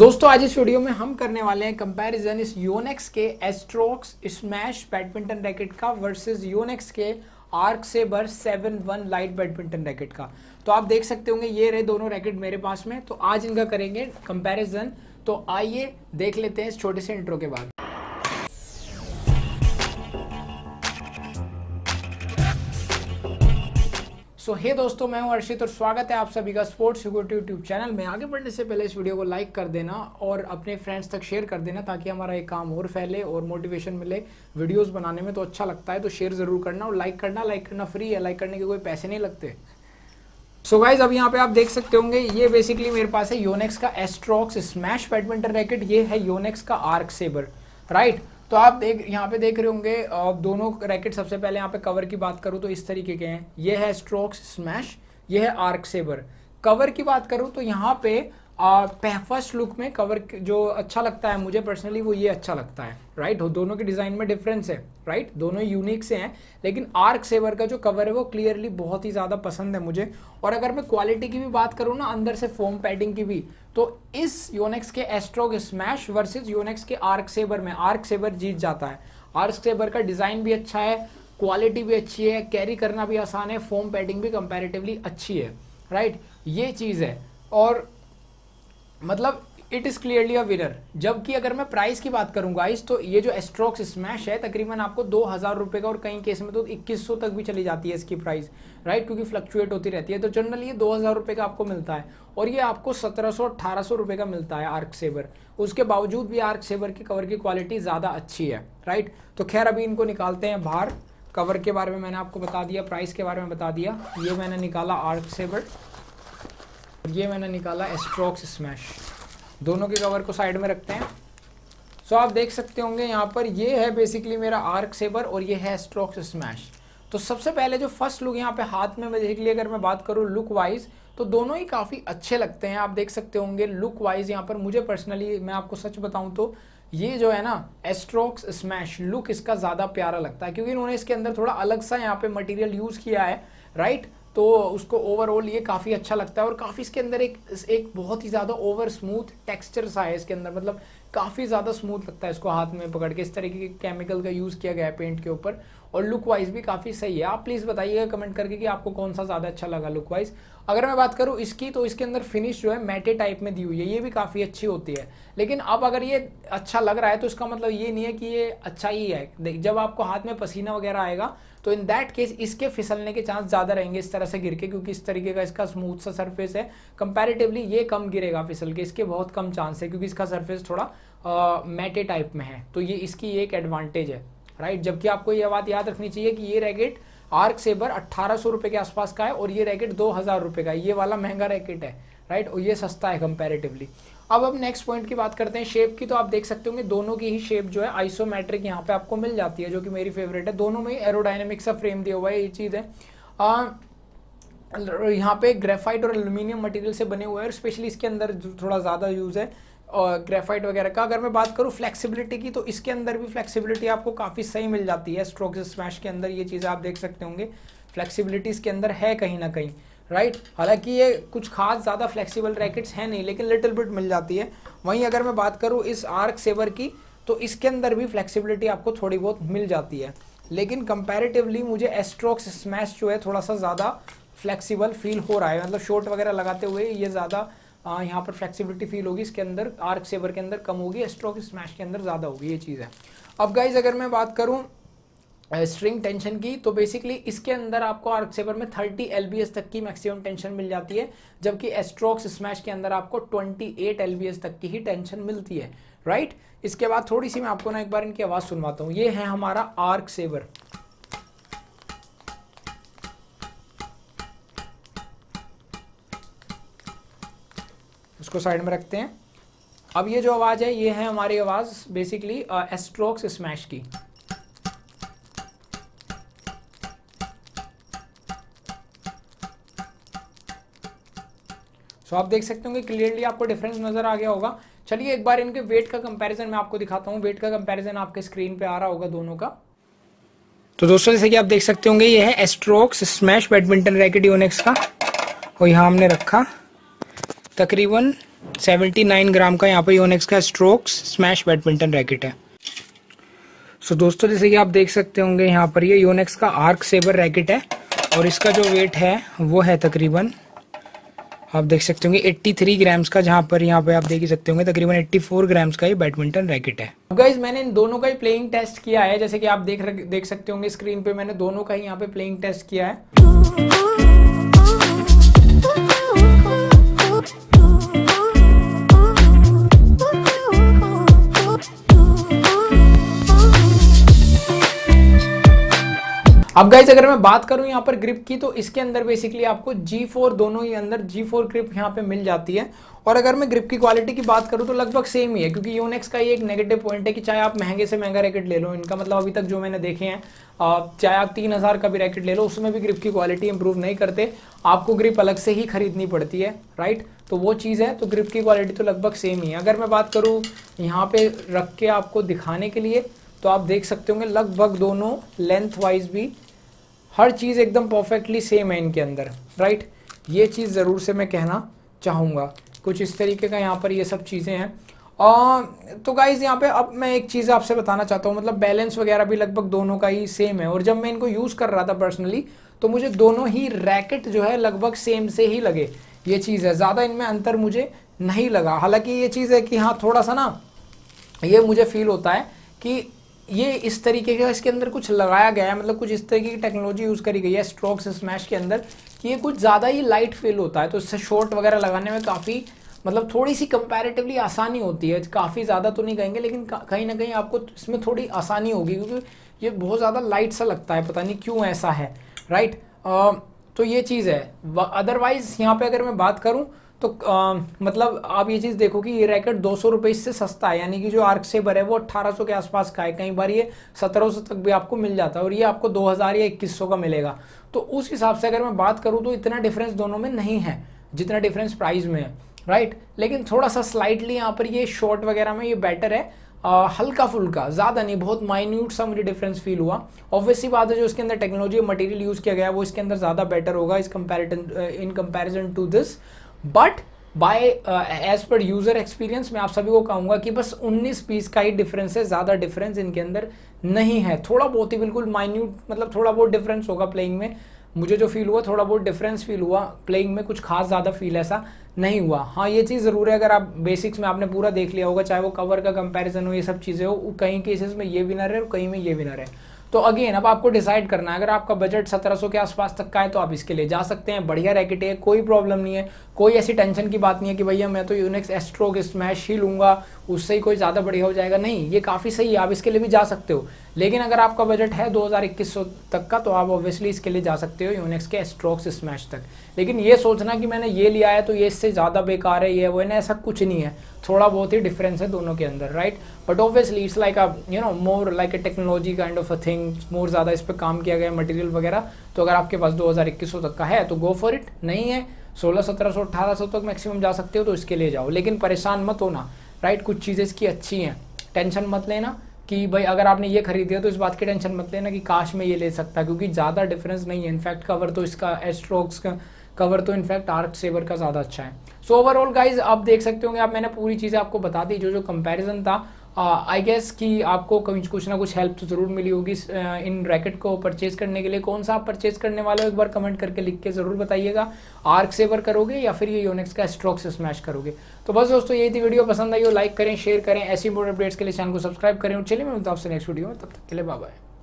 दोस्तों आज इस वीडियो में हम करने वाले हैं कंपैरिजन इस योनेक्स के एस्ट्रोक्स स्मैश बैडमिंटन रैकेट का वर्सेस योनेक्स के Arc Saber seven one light badminton racket का तो आप देख सकते होंगे ये रहे दोनों रैकेट मेरे पास में तो आज इनका करेंगे कंपैरिजन तो आइए देख लेते हैं इस छोटे से इंट्रो के बाद सो so, हे hey दोस्तों मैं हूं अर्षित और स्वागत है आप सभी का स्पोर्ट्स सिक्योरिटी यूट्यूब चैनल में आगे बढ़ने से पहले इस वीडियो को लाइक कर देना और अपने फ्रेंड्स तक शेयर कर देना ताकि हमारा एक काम और फैले और मोटिवेशन मिले वीडियोस बनाने में तो अच्छा लगता है तो शेयर ज़रूर करना और लाइक करना लाइक करना फ्री है लाइक करने के कोई पैसे नहीं लगते सो so गाइज अब यहाँ पे आप देख सकते होंगे ये बेसिकली मेरे पास है योनेक्स का एस्ट्रॉक्स स्मैश बैडमिंटन रैकेट ये है योनेक्स का आर्क सेबर राइट right? तो आप देख यहाँ पे देख रहे होंगे दोनों रैकेट सबसे पहले यहाँ पे कवर की बात करूँ तो इस तरीके के हैं ये है स्ट्रोक्स स्मैश ये है आर्क सेबर कवर की बात करूँ तो यहाँ पे फर्स्ट लुक में कवर जो अच्छा लगता है मुझे पर्सनली वो ये अच्छा लगता है राइट right? दोनों के डिज़ाइन में डिफरेंस है राइट right? दोनों यूनिक से हैं लेकिन आर्क सेवर का जो कवर है वो क्लियरली बहुत ही ज़्यादा पसंद है मुझे और अगर मैं क्वालिटी की भी बात करूँ ना अंदर से फोम पैडिंग की भी तो इस योनेक्स के एस्ट्रोग स्मैश वर्सेज योनेक्स के आर्क सेवर में आर्क सेवर जीत जाता है आर्क सेवर का डिज़ाइन भी अच्छा है क्वालिटी भी अच्छी है कैरी करना भी आसान है फोम पैडिंग भी कंपेरेटिवली अच्छी है राइट right? ये चीज़ है और मतलब it is clearly a winner जबकि अगर मैं प्राइस की बात करूंगा इस तो ये जो एस्ट्रोक्स स्मैश है तकरीबन आपको दो हज़ार रुपये का और कई केस में तो इक्कीस सौ तक भी चली जाती है इसकी प्राइस राइट क्योंकि फ्लक्चुएट होती रहती है तो जनरली ये दो हज़ार रुपये का आपको मिलता है और ये आपको सत्रह सौ अट्ठारह सौ रुपये का मिलता है आर्क सेवर उसके बावजूद भी आर्क सेवर की कवर की क्वालिटी ज़्यादा अच्छी है राइट तो खैर अभी इनको निकालते हैं बाहर कवर के बारे में मैंने आपको बता दिया प्राइस के बारे में बता दिया ये मैंने निकाला आर्क सेवर ये मैंने निकाला एस्ट्रोक्स स्मैश दोनों के कवर को साइड में रखते हैं सो so, आप देख सकते होंगे यहाँ पर ये है बेसिकली मेरा आर्क सेबर और ये है एस्ट्रोक्स स्मैश तो सबसे पहले जो फर्स्ट लुक यहाँ पे हाथ में बेसिकली अगर मैं बात करूँ लुक वाइज तो दोनों ही काफ़ी अच्छे लगते हैं आप देख सकते होंगे लुक वाइज यहाँ पर मुझे पर्सनली मैं आपको सच बताऊँ तो ये जो है ना एस्ट्रोक्स स्मैश लुक इसका ज़्यादा प्यारा लगता है क्योंकि इन्होंने इसके अंदर थोड़ा अलग सा यहाँ पे मटेरियल यूज़ किया है राइट तो उसको ओवरऑल ये काफ़ी अच्छा लगता है और काफ़ी इसके अंदर एक एक बहुत ही ज़्यादा ओवर स्मूथ टेक्सचर सा है इसके अंदर मतलब काफ़ी ज़्यादा स्मूथ लगता है इसको हाथ में पकड़ के इस तरीके के केमिकल का यूज़ किया गया है पेंट के ऊपर और लुक वाइज भी काफ़ी सही है आप प्लीज़ बताइएगा कमेंट करके कि आपको कौन सा ज़्यादा अच्छा लगा लुक वाइज अगर मैं बात करूँ इसकी तो इसके अंदर फिनिश जो है मैटे टाइप में दी हुई है ये भी काफ़ी अच्छी होती है लेकिन अब अगर ये अच्छा लग रहा है तो इसका मतलब ये नहीं है कि ये अच्छा ही है जब आपको हाथ में पसीना वगैरह आएगा तो इन दैट केस इसके फिसलने के चांस ज़्यादा रहेंगे इस तरह से गिर के क्योंकि इस तरीके का इसका स्मूथ सा सरफेस है कंपैरेटिवली ये कम गिरेगा फिसल के इसके बहुत कम चांस है क्योंकि इसका सरफेस थोड़ा मेटे टाइप में है तो ये इसकी एक एडवांटेज है राइट जबकि आपको यह बात याद रखनी चाहिए कि ये रैकेट आर्क सेबर अट्ठारह सौ के आसपास का है और ये रैकेट दो हज़ार रुपये का है ये वाला महंगा रैकेट है राइट और ये सस्ता है कंपेरेटिवली अब अब नेक्स्ट पॉइंट की बात करते हैं शेप की तो आप देख सकते होंगे दोनों की ही शेप जो है आइसोमेट्रिक यहाँ पे आपको मिल जाती है जो कि मेरी फेवरेट है दोनों में एरोडाइनमिक सा फ्रेम दिया हुआ है ये चीज़ है आ, यहाँ पे ग्रेफाइट और एल्यूमिनियम मटेरियल से बने हुए हैं और स्पेशली इसके अंदर थोड़ा ज़्यादा यूज़ है और ग्रेफाइट वगैरह का अगर मैं बात करूँ फ्लेक्सिबिलिटी की तो इसके अंदर भी फ्लेक्सिबिलिटी आपको काफ़ी सही मिल जाती है स्ट्रोक स्मैश के अंदर ये चीज़ें आप देख सकते होंगे फ्लेक्सिबिलिटी इसके अंदर है कहीं ना कहीं राइट right? हालांकि ये कुछ खास ज़्यादा फ्लेक्सिबल रैकेट्स हैं नहीं लेकिन लिटिल बिट मिल जाती है वहीं अगर मैं बात करूँ इस आर्क सेवर की तो इसके अंदर भी फ्लेक्सिबिलिटी आपको थोड़ी बहुत मिल जाती है लेकिन कंपैरेटिवली मुझे एस्ट्रोक्स स्मैश जो है थोड़ा सा ज़्यादा फ्लेक्सिबल फील हो रहा है मतलब शॉर्ट वगैरह लगाते हुए ये ज़्यादा हाँ, यहाँ पर फ्लेक्सिबिलिटी फील होगी इसके अंदर आर्क सेवर के अंदर कम होगी स्ट्रोक स्मैश के अंदर ज़्यादा होगी ये चीज़ है अब गाइज अगर मैं बात करूँ स्ट्रिंग टेंशन की तो बेसिकली इसके अंदर आपको आर्क सेवर में 30 एल तक की मैक्सिमम टेंशन मिल जाती है जबकि एस्ट्रोक्स स्मैश के अंदर आपको 28 एल तक की ही टेंशन मिलती है राइट इसके बाद थोड़ी सी मैं आपको ना एक बार इनकी आवाज़ सुनवाता हूँ ये है हमारा आर्क सेवर उसको साइड में रखते हैं अब ये जो आवाज़ है ये है हमारी आवाज़ बेसिकली एस्ट्रोक्स स्मैश की सो आप देख सकते होंगे क्लियरली आपको डिफरेंस नज़र आ गया होगा चलिए एक बार इनके वेट का कंपैरिजन मैं आपको दिखाता हूँ वेट का कंपैरिजन आपके स्क्रीन पे आ रहा होगा दोनों का तो दोस्तों जैसे कि आप देख सकते होंगे ये है Astrox smash badminton racket Yonex का और यहाँ हमने रखा तकरीबन 79 ग्राम का यहाँ पर योनेक्स का स्ट्रोक्स स्मैश बैडमिंटन रैकेट है सो so, दोस्तों जैसे कि आप देख सकते होंगे यहाँ पर ये योनेक्स का आर्क सेबर रैकेट है और इसका जो वेट है वो है तकरीबन आप देख सकते होंगे 83 ग्राम्स का जहाँ पर यहाँ पे आप देख ही सकते होंगे तकरीबन 84 ग्राम्स का ये बैडमिंटन रैकेट है गाइज मैंने इन दोनों का ही प्लेइंग टेस्ट किया है जैसे कि आप देख देख सकते होंगे स्क्रीन पे मैंने दोनों का ही यहाँ पे प्लेइंग टेस्ट किया है अब गाइज अगर मैं बात करूं यहाँ पर ग्रिप की तो इसके अंदर बेसिकली आपको G4 दोनों ही अंदर G4 ग्रिप यहाँ पे मिल जाती है और अगर मैं ग्रिप की क्वालिटी की बात करूँ तो लगभग सेम ही है क्योंकि यूनेक्स का ये एक नेगेटिव पॉइंट है कि चाहे आप महंगे से महंगा रैकेट ले लो इनका मतलब अभी तक जो मैंने देखे हैं चाहे आप तीन हज़ार का भी रैकेट ले लो उसमें भी ग्रिप की क्वालिटी इंप्रूव नहीं करते आपको ग्रिप अलग से ही खरीदनी पड़ती है राइट तो वो चीज़ है तो ग्रिप की क्वालिटी तो लगभग सेम ही है अगर मैं बात करूँ यहाँ पर रख के आपको दिखाने के लिए तो आप देख सकते होंगे लगभग दोनों लेंथ वाइज भी हर चीज़ एकदम परफेक्टली सेम है इनके अंदर राइट ये चीज़ ज़रूर से मैं कहना चाहूँगा कुछ इस तरीके का यहाँ पर ये सब चीज़ें हैं और तो गाइज़ यहाँ पे अब मैं एक चीज़ आपसे बताना चाहता हूँ मतलब बैलेंस वगैरह भी लगभग दोनों का ही सेम है और जब मैं इनको यूज़ कर रहा था पर्सनली तो मुझे दोनों ही रैकेट जो है लगभग सेम से ही लगे ये चीज़ है ज़्यादा इनमें अंतर मुझे नहीं लगा हालांकि ये चीज़ है कि हाँ थोड़ा सा ना ये मुझे फील होता है कि ये इस तरीके का इसके अंदर कुछ लगाया गया है मतलब कुछ इस तरीके की टेक्नोलॉजी यूज़ करी गई है स्ट्रोक्स स्मैश के अंदर कि ये कुछ ज़्यादा ही लाइट फील होता है तो इससे शॉर्ट वगैरह लगाने में काफ़ी मतलब थोड़ी सी कंपैरेटिवली आसानी होती है काफ़ी ज़्यादा तो नहीं कहेंगे लेकिन कहीं ना कहीं आपको इसमें थोड़ी आसानी होगी क्योंकि ये बहुत ज़्यादा लाइट सा लगता है पता नहीं क्यों ऐसा है राइट तो ये चीज़ है अदरवाइज़ यहाँ पर अगर मैं बात करूँ तो आ, मतलब आप ये चीज़ देखो कि ये रैकेट दो सौ रुपये इससे सस्ता है यानी कि जो आर्क सेबर है वो अट्ठारह सौ के आसपास का है कई बार ये सत्रह सौ तक भी आपको मिल जाता है और ये आपको दो हज़ार या इक्कीस सौ का मिलेगा तो उस हिसाब से अगर मैं बात करूँ तो इतना डिफरेंस दोनों में नहीं है जितना डिफरेंस प्राइस में है राइट लेकिन थोड़ा सा स्लाइटली यहाँ पर ये शॉर्ट वगैरह में ये बेटर है आ, हल्का फुल्का ज़्यादा नहीं बहुत माइन्यूट सा मुझे डिफरेंस फील हुआ ऑब्वियसली बात है जो इसके अंदर टेक्नोलॉजी मटेरियल यूज़ किया गया वो इसके अंदर ज़्यादा बेटर होगा इस comparison in comparison to this but by as per user experience मैं आप सभी को कहूंगा कि बस 19 पीस का ही डिफरेंस है ज़्यादा डिफरेंस इनके अंदर नहीं है थोड़ा बहुत ही बिल्कुल माइन्यूट मतलब थोड़ा बहुत डिफरेंस होगा प्लेइंग में मुझे जो फील हुआ थोड़ा बहुत डिफरेंस फील हुआ प्लेइंग में कुछ खास ज़्यादा फील ऐसा नहीं हुआ हाँ ये चीज़ ज़रूर है अगर आप बेसिक्स में आपने पूरा देख लिया होगा चाहे वो कवर का कंपैरिजन हो ये सब चीज़ें हो कहीं केसेस में ये विनर है और कहीं में ये विनर है तो अगेन अब आपको डिसाइड करना है अगर आपका बजट 1700 के आसपास तक का है तो आप इसके लिए जा सकते हैं बढ़िया रैकेट है कोई प्रॉब्लम नहीं है कोई ऐसी टेंशन की बात नहीं है कि भैया मैं तो यूनिक्स एस्ट्रो स्मैश ही लूंगा उससे ही कोई ज़्यादा बढ़िया हो जाएगा नहीं ये काफ़ी सही है आप इसके लिए भी जा सकते हो लेकिन अगर आपका बजट है 2021 तक का तो आप ऑब्वियसली इसके लिए जा सकते हो यूनिक्स के स्ट्रोक्स स्मैश तक लेकिन ये सोचना कि मैंने ये लिया है तो ये इससे ज़्यादा बेकार है ये वो है ना ऐसा कुछ नहीं है थोड़ा बहुत ही डिफरेंस है दोनों के अंदर right but obviously it's like a you know more like a technology kind of a thing more ज़्यादा इस पर काम किया गया मटेरियल वगैरह तो अगर आपके पास दो तक का है तो गो फॉर इट नहीं है सोलह सत्रह सौ अठारह सौ तक मैक्सिमम जा सकते हो तो इसके लिए जाओ लेकिन परेशान मत होना राइट कुछ चीज़ें इसकी अच्छी हैं टेंशन मत लेना कि भाई अगर आपने ये खरीद दिया तो इस बात की टेंशन मत लेना कि काश में ये ले सकता क्योंकि ज़्यादा डिफरेंस नहीं है इनफैक्ट कवर तो इसका एस्ट्रोक्स का कवर तो इनफैक्ट आर्क सेवर का ज़्यादा अच्छा है सो ओवरऑल गाइज आप देख सकते होंगे आप मैंने पूरी चीज़ें आपको बता दी जो जो कंपेरिजन था आई uh, गेस कि आपको कुछ कुछ ना कुछ हेल्प तो ज़रूर मिली होगी uh, इन रैकेट को परचेज़ करने के लिए कौन सा आप परचेज़ करने वाले हो एक बार कमेंट करके लिख के ज़रूर बताइएगा आर्क सेवर करोगे या फिर ये यूनिक्स का स्ट्रोक से स्मैश करोगे तो बस दोस्तों यही थी वीडियो पसंद आई हो लाइक करें शेयर करें ऐसी मोड अपडेट्स के लिए चैनल को सब्सक्राइब करें और चलिए मैं मिलता हूँ आपसे नेक्स्ट वीडियो में तब तक के लिए बाय